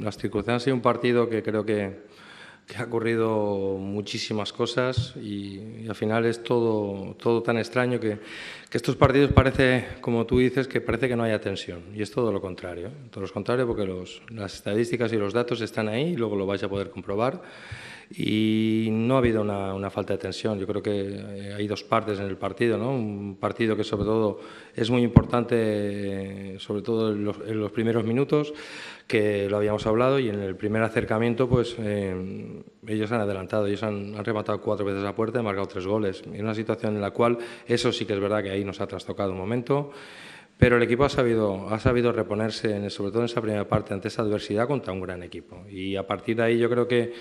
las circunstancias y un partido que creo que, ha ocurrido muchísimas cosas y, al final es todo, todo tan extraño que, estos partidos parece, como tú dices, que parece que no hay tensión y es todo lo contrario. Todo lo contrario porque las estadísticas y los datos están ahí y luego lo vais a poder comprobar y no ha habido una, falta de tensión. Yo creo que eh, hay dos partes en el partido, ¿no? un partido que sobre todo es muy importante, eh, sobre todo en los, primeros minutos, que lo habíamos hablado y en el primer acercamiento pues eh, ellos han adelantado, ellos han, rematado cuatro veces la puerta y han marcado tres goles. En una situación en la cual eso sí que es verdad que ahí nos ha trastocado un momento. Pero el equipo ha sabido, ha sabido reponerse, sobre todo en esa primera parte, ante esa adversidad contra un gran equipo. Y a partir de ahí yo creo que,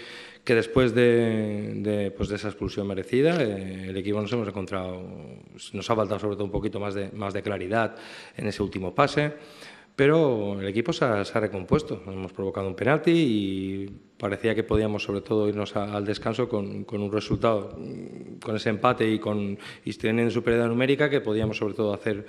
que después de, pues esa expulsión merecida, eh, el equipo nos hemos encontrado, nos ha faltado sobre todo un poquito más de, más de claridad en ese último pase. Pero el equipo se ha, recompuesto, hemos provocado un penalti y parecía que podíamos sobre todo irnos al descanso con, con un resultado con ese empate y, con, y en superioridad numérica que podíamos sobre todo hacer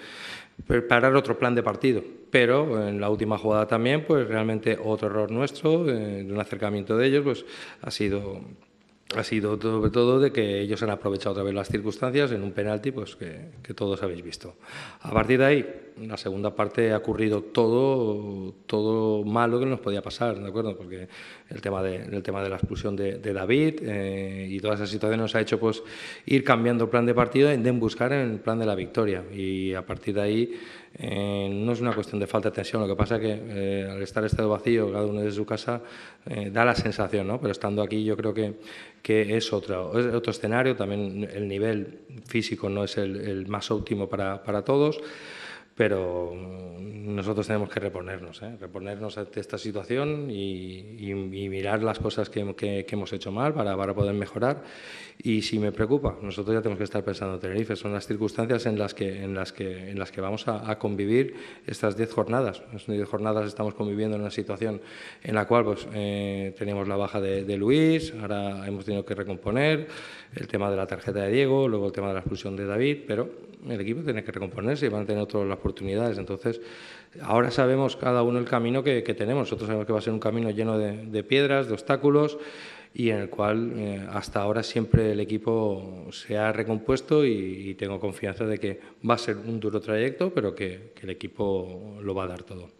preparar otro plan de partido. Pero en la última jugada también, pues realmente otro error nuestro, eh, de un acercamiento de ellos, pues ha sido ha sido sobre todo de que ellos han aprovechado otra vez las circunstancias en un penalti pues que, todos habéis visto. A partir de ahí, en la segunda parte ha ocurrido todo, todo malo que nos podía pasar, ¿de acuerdo? Porque el tema de, tema de la expulsión de, David eh, y toda esa situación nos ha hecho pues ir cambiando el plan de partido en buscar el plan de la victoria. Y a partir de ahí eh, no es una cuestión de falta de tensión, lo que pasa es que eh, al estar este estado vacío, cada uno de su casa, da la sensación, ¿no? Pero estando aquí yo creo que que es otro, otro escenario, también el nivel físico no es el, más óptimo para todos pero mm, nosotros tenemos que reponernos, ¿eh? reponernos ante esta situación y, mirar las cosas que, hemos hecho mal para, poder mejorar. Y si me preocupa, nosotros ya tenemos que estar pensando en Tenerife, son las circunstancias en las que, en las que, en las que vamos a, convivir estas 10 jornadas. En estas 10 jornadas estamos conviviendo en una situación en la cual pues, eh, la baja de, Luis, ahora hemos tenido que recomponer el tema de la tarjeta de Diego, luego el tema de la expulsión de David, pero el equipo tiene que recomponerse y van a tener todas las oportunidades. Entonces, ahora sabemos cada uno el camino que, tenemos. Nosotros sabemos que va a ser un camino lleno de, piedras, de obstáculos y en el cual eh, hasta ahora siempre el equipo se ha recompuesto y, tengo confianza de que va a ser un duro trayecto, pero que el equipo lo va a dar todo.